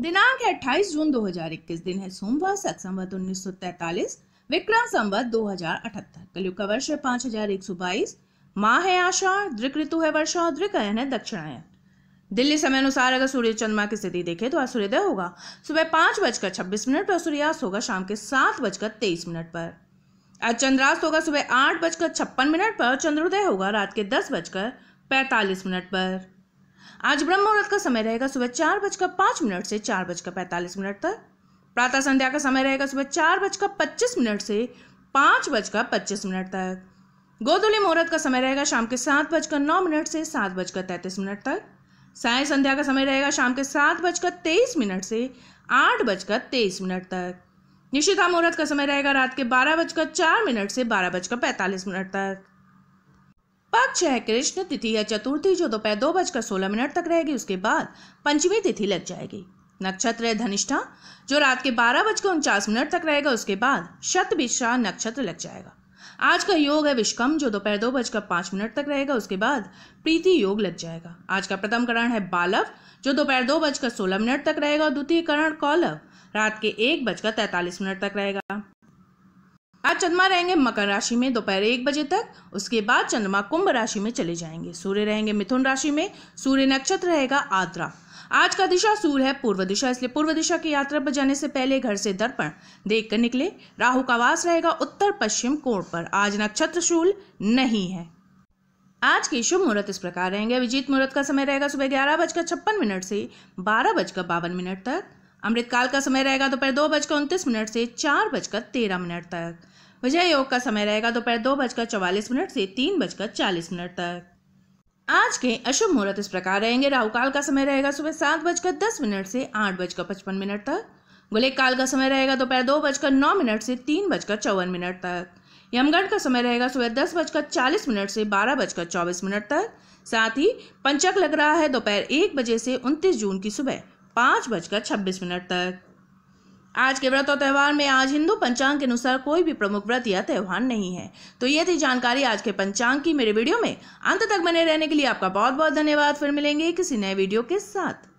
दिनांक है अट्ठाईस जून 2021 दिन है सोमवार सत संवत उन्नीस विक्रम संवत अठहत्तर कलयुग का वर्ष है बाईस माह है आषाढ़ दृक ऋतु है वर्षा और दृकयन है दक्षिणायन दिल्ली समय अनुसार अगर सूर्य चंद्रमा की स्थिति देखे तो आज सूर्योदय होगा सुबह पांच बजकर छब्बीस मिनट पर सूर्यास्त होगा शाम के सात बजकर तेईस मिनट पर आज चंद्रास्त होगा सुबह आठ बजकर छप्पन मिनट पर और चंद्रोदय होगा रात के दस बजकर पैंतालीस मिनट पर आज ब्रह्म मुहूर्त का समय रहेगा सुबह चार बजकर पांच मिनट से चार बजकर पैंतालीस मिनट तक प्रातः संध्या का समय रहेगा सुबह चार बजकर पच्चीस मिनट से पांच बजकर पच्चीस मिनट तक गोधुली मुहूर्त का समय रहेगा शाम के सात बजकर नौ मिनट से सात बजकर तैंतीस मिनट तक साय संध्या का समय रहेगा शाम के सात बजकर तेईस मिनट से आठ बजकर तेईस मिनट तक निशिता मुहूर्त का समय रहेगा रात के बारह बजकर चार मिनट से बारह बजकर पैंतालीस मिनट तक पक्ष है कृष्ण तिथि या चतुर्थी जो दोपहर दो बजकर सोलह मिनट तक रहेगी उसके बाद पंचमी तिथि लग जाएगी नक्षत्र है धनिष्ठा जो रात के बारह बजकर उनचास मिनट तक रहेगा उसके बाद शतभिषा नक्षत्र लग जाएगा आज का योग है विष्कम जो दोपहर दो बजकर पांच मिनट तक रहेगा उसके बाद प्रीति योग लग जाएगा आज का प्रथम करण है बालव जो दोपहर दो बजकर सोलह मिनट तक रहेगा और द्वितीय करण कौलव रात के एक बजकर तैतालीस मिनट तक रहेगा आज चंद्रमा रहेंगे मकर राशि में दोपहर एक बजे तक उसके बाद चंद्रमा कुंभ राशि में चले जाएंगे सूर्य रहेंगे मिथुन राशि में सूर्य नक्षत्र रहेगा आद्रा आज का दिशा सूर्य है पूर्व दिशा इसलिए पूर्व दिशा की यात्रा पर जाने से पहले घर से दर्पण देख कर निकले राहु का वास रहेगा उत्तर पश्चिम कोण पर आज नक्षत्र शूल नहीं है आज के शुभ मुहूर्त इस प्रकार रहेंगे अभिजीत मुहूर्त का समय रहेगा सुबह ग्यारह बजकर छप्पन मिनट से बारह बजकर बावन मिनट तक अमृतकाल का समय रहेगा दोपहर दो बजकर उनतीस मिनट से चार बजकर तेरह मिनट तक विजय योग का समय रहेगा दोपहर दो, दो बजकर चौवालीस मिनट से तीन बजकर चालीस मिनट तक आज के अशुभ मुहूर्त इस प्रकार रहेंगे राहु काल का समय रहेगा सुबह सात बजकर दस मिनट से आठ बजकर पचपन मिनट तक गुलेक काल का समय रहेगा दोपहर दो, दो बजकर नौ मिनट से तीन बजकर चौवन मिनट तक यमगढ़ का समय रहेगा सुबह दस बजकर चालीस मिनट से बारह बजकर चौबीस मिनट तक साथ ही पंचक लग रहा है दोपहर एक बजे से उनतीस जून की सुबह पाँच बजकर छब्बीस मिनट तक आज के व्रत और त्यौहार में आज हिंदू पंचांग के अनुसार कोई भी प्रमुख व्रत या त्यौहार नहीं है तो ये थी जानकारी आज के पंचांग की मेरे वीडियो में अंत तक बने रहने के लिए आपका बहुत बहुत धन्यवाद फिर मिलेंगे किसी नए वीडियो के साथ